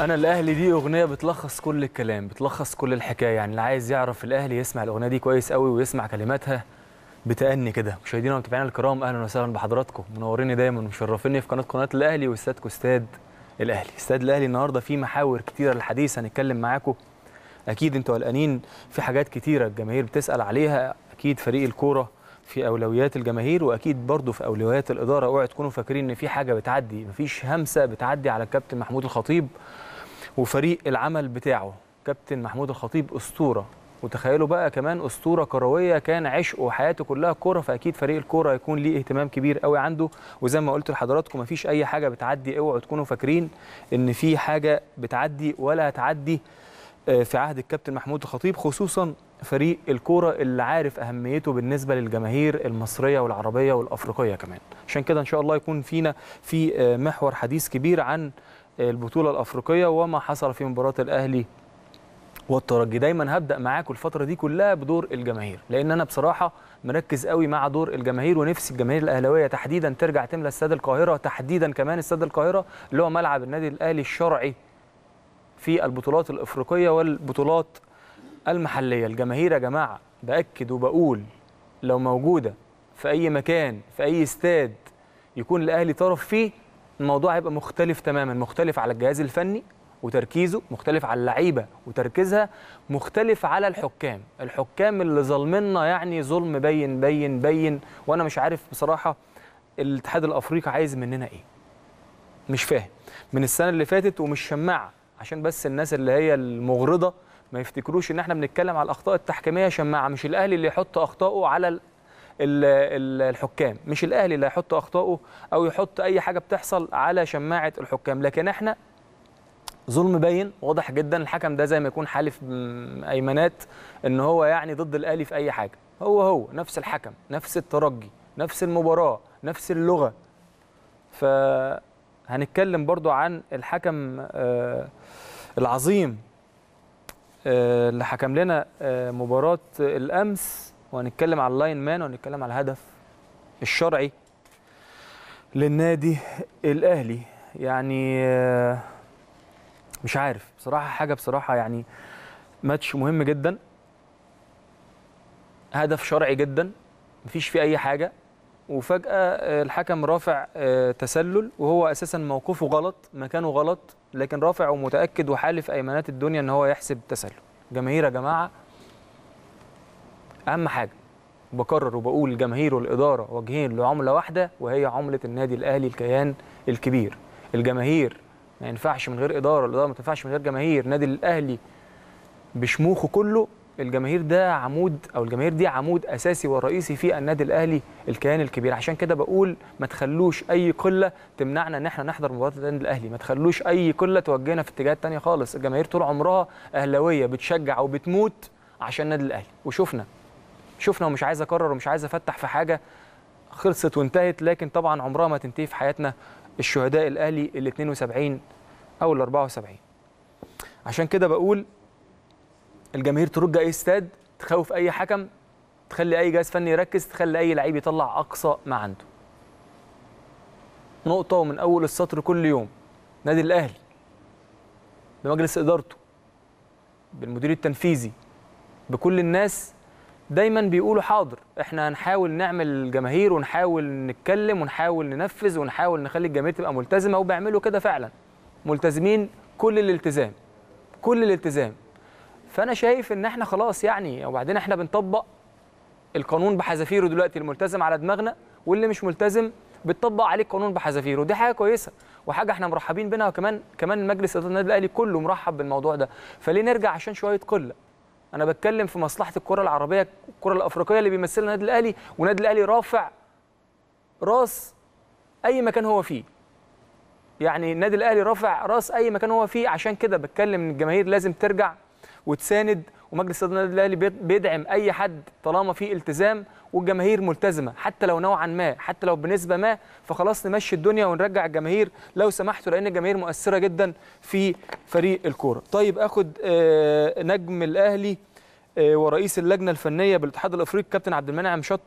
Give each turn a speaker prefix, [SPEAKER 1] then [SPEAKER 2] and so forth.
[SPEAKER 1] انا الاهلي دي اغنيه بتلخص كل الكلام بتلخص كل الحكايه يعني اللي عايز يعرف الاهلي يسمع الاغنيه دي كويس قوي ويسمع كلماتها بتأني كده مشاهدينا ومتابعينا الكرام اهلا وسهلا بحضراتكم منوريني دايما ومشرفيني في قناه قناه الاهلي واستاذكم استاد الاهلي استاد الاهلي النهارده فيه محاور كتيره للحديث هنتكلم معاكم اكيد انتوا قلقانين في حاجات كتيره الجماهير بتسال عليها اكيد فريق الكوره في اولويات الجماهير واكيد برضه في اولويات الاداره اوعوا تكونوا فاكرين ان في حاجه بتعدي مفيش همسه بتعدي على الكابتن محمود الخطيب وفريق العمل بتاعه كابتن محمود الخطيب اسطوره وتخيلوا بقى كمان اسطوره كرويه كان عشقه وحياته كلها كوره فاكيد فريق الكوره هيكون ليه اهتمام كبير قوي عنده وزي ما قلت لحضراتكم مفيش اي حاجه بتعدي اوعوا تكونوا فاكرين ان في حاجه بتعدي ولا هتعدي آه، في عهد الكابتن محمود الخطيب خصوصا فريق الكوره اللي عارف اهميته بالنسبه للجماهير المصريه والعربيه والافريقيه كمان عشان كده ان شاء الله يكون فينا في آه، محور حديث كبير عن آه، البطوله الافريقيه وما حصل في مباراه الاهلي والترجي دايما هبدا معاكم الفتره دي كلها بدور الجماهير لان انا بصراحه مركز قوي مع دور الجماهير ونفسي الجماهير الاهلاويه تحديدا ترجع تملى استاد القاهره تحديدا كمان استاد القاهره اللي هو ملعب النادي الاهلي الشرعي في البطولات الافريقيه والبطولات المحلية الجماهير يا جماعة بأكد وبقول لو موجودة في أي مكان في أي استاد يكون الأهلي طرف فيه الموضوع هيبقى مختلف تماما مختلف على الجهاز الفني وتركيزه مختلف على اللعيبة وتركيزها مختلف على الحكام الحكام اللي ظلمنا يعني ظلم بين بين بين وأنا مش عارف بصراحة الاتحاد الأفريقي عايز مننا إيه مش فاهم من السنة اللي فاتت ومش شماعة عشان بس الناس اللي هي المغرضة ما يفتكروش ان احنا بنتكلم على الاخطاء التحكيميه شماعه مش الاهلي اللي يحط اخطائه على الحكام مش الاهلي اللي هيحط اخطائه او يحط اي حاجه بتحصل على شماعه الحكام لكن احنا ظلم باين واضح جدا الحكم ده زي ما يكون حالف ايمانات ان هو يعني ضد الاهلي في اي حاجه هو هو نفس الحكم نفس الترجي نفس المباراه نفس اللغه فهنتكلم برضو عن الحكم آه، العظيم آه، اللي حكم لنا آه، مباراه الامس وهنتكلم على اللاين مان وهنتكلم على الهدف الشرعي للنادي الاهلي يعني آه، مش عارف بصراحه حاجه بصراحه يعني ماتش مهم جدا هدف شرعي جدا مفيش فيه اي حاجه وفجاه آه، الحكم رافع آه، تسلل وهو اساسا موقفه غلط مكانه غلط لكن رافع ومتاكد وحالف ايمانات الدنيا ان هو يحسب تسلل جماهير يا جماعه اهم حاجه بكرر وبقول الجماهير والاداره وجهين لعمله واحده وهي عمله النادي الاهلي الكيان الكبير الجماهير ما ينفعش من غير اداره الاداره ما تنفعش من غير جماهير نادي الاهلي بشموخه كله الجماهير ده عمود او الجماهير دي عمود اساسي ورئيسي في النادي الاهلي الكيان الكبير عشان كده بقول ما تخلوش اي قله تمنعنا ان احنا نحضر مباراه النادي الاهلي ما تخلوش اي قله توجهنا في اتجاهات تانية خالص الجماهير طول عمرها اهلاويه بتشجع وبتموت عشان النادي الاهلي وشفنا شفنا ومش عايز اكرر ومش عايز افتح في حاجه خلصت وانتهت لكن طبعا عمرها ما تنتهي في حياتنا الشهداء الاهلي ال 72 او ال 74 عشان كده بقول الجماهير ترجى اي استاد تخوف اي حكم تخلي اي جهاز فني يركز تخلي اي لعيب يطلع اقصى ما عنده نقطه ومن اول السطر كل يوم نادي الاهلي بمجلس ادارته بالمدير التنفيذي بكل الناس دايما بيقولوا حاضر احنا هنحاول نعمل جماهير ونحاول نتكلم ونحاول ننفذ ونحاول نخلي الجماهير تبقى ملتزمه وبيعملوا كده فعلا ملتزمين كل الالتزام كل الالتزام فانا شايف ان احنا خلاص يعني وبعدين احنا بنطبق القانون بحذافيره دلوقتي الملتزم على دماغنا واللي مش ملتزم بتطبق عليه القانون بحذافيره دي حاجه كويسه وحاجه احنا مرحبين بينها وكمان كمان مجلس اداره النادي الاهلي كله مرحب بالموضوع ده فليه نرجع عشان شويه قله انا بتكلم في مصلحه الكره العربيه الكره الافريقيه اللي بيمثلها النادي الاهلي والنادي الاهلي رافع راس اي مكان هو فيه يعني النادي الاهلي رافع راس اي مكان هو فيه عشان كده بتكلم ان الجماهير لازم ترجع وتساند ومجلس اداره النادي الاهلي بيدعم اي حد طالما في التزام والجماهير ملتزمه حتى لو نوعا ما حتى لو بنسبه ما فخلاص نمشي الدنيا ونرجع الجماهير لو سمحتوا لان الجماهير مؤثره جدا في فريق الكوره طيب اخد آه، نجم الاهلي آه، ورئيس اللجنه الفنيه بالاتحاد الافريقي كابتن عبد المنعم شطه